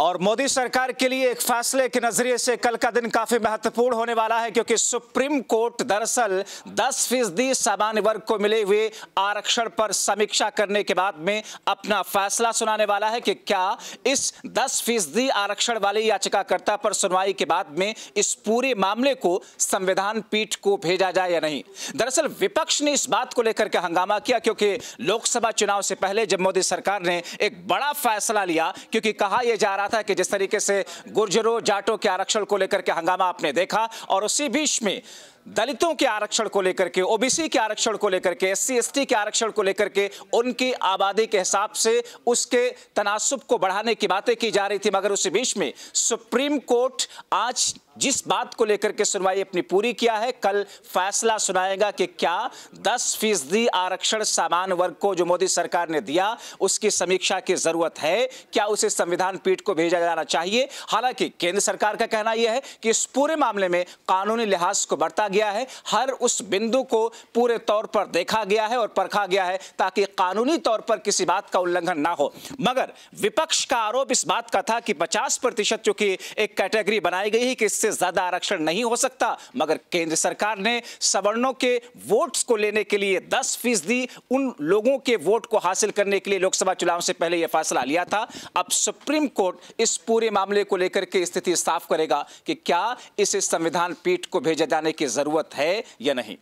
और मोदी सरकार के लिए एक फैसले के नजरिए से कल का दिन काफी महत्वपूर्ण होने वाला है क्योंकि सुप्रीम कोर्ट दरअसल 10 फीसदी सामान्य वर्ग को मिले हुए आरक्षण पर समीक्षा करने के बाद में अपना फैसला सुनाने वाला है कि क्या इस 10 फीसदी आरक्षण वाली याचिकाकर्ता पर सुनवाई के बाद में इस पूरे मामले को संविधान पीठ को भेजा जाए या नहीं दरअसल विपक्ष ने इस बात को लेकर के हंगामा किया क्योंकि लोकसभा चुनाव से पहले जब मोदी सरकार ने एक बड़ा फैसला लिया क्योंकि कहा यह जा रहा रहा था कि जिस तरीके से गुर्जरों जाटों के आरक्षण को लेकर के हंगामा आपने देखा और उसी बीच में दलितों के आरक्षण को लेकर के ओबीसी के आरक्षण को लेकर के एससी एसटी के आरक्षण को लेकर के उनकी आबादी के हिसाब से उसके तनासुब को बढ़ाने की बातें की जा रही थी मगर उसी बीच में सुप्रीम कोर्ट आज जिस बात को लेकर के सुनवाई अपनी पूरी किया है कल फैसला सुनाएगा कि क्या 10 फीसदी आरक्षण सामान वर्ग को जो मोदी सरकार ने दिया उसकी समीक्षा की जरूरत है क्या उसे संविधान पीठ को भेजा जाना चाहिए हालांकि केंद्र सरकार का कहना यह है कि इस पूरे मामले में कानूनी लिहाज को बढ़ता गया है हर उस बिंदु को पूरे तौर पर देखा गया है और परखा गया है ताकि कानूनी तौर पर किसी बात का उल्लंघन ना हो मगर विपक्ष का आरोप इस बात का था कि 50 प्रतिशत चूंकि एक कैटेगरी बनाई गई है कि इससे ज्यादा आरक्षण नहीं हो सकता मगर केंद्र सरकार ने सवर्णों के वोट्स को लेने के लिए दस फीसदी उन लोगों के वोट को हासिल करने के लिए लोकसभा चुनाव से पहले यह फैसला लिया था अब सुप्रीम कोर्ट इस पूरे मामले को लेकर के स्थिति साफ करेगा कि क्या इसे संविधान पीठ को भेजे जाने की जरूरत ज़रूरत है या नहीं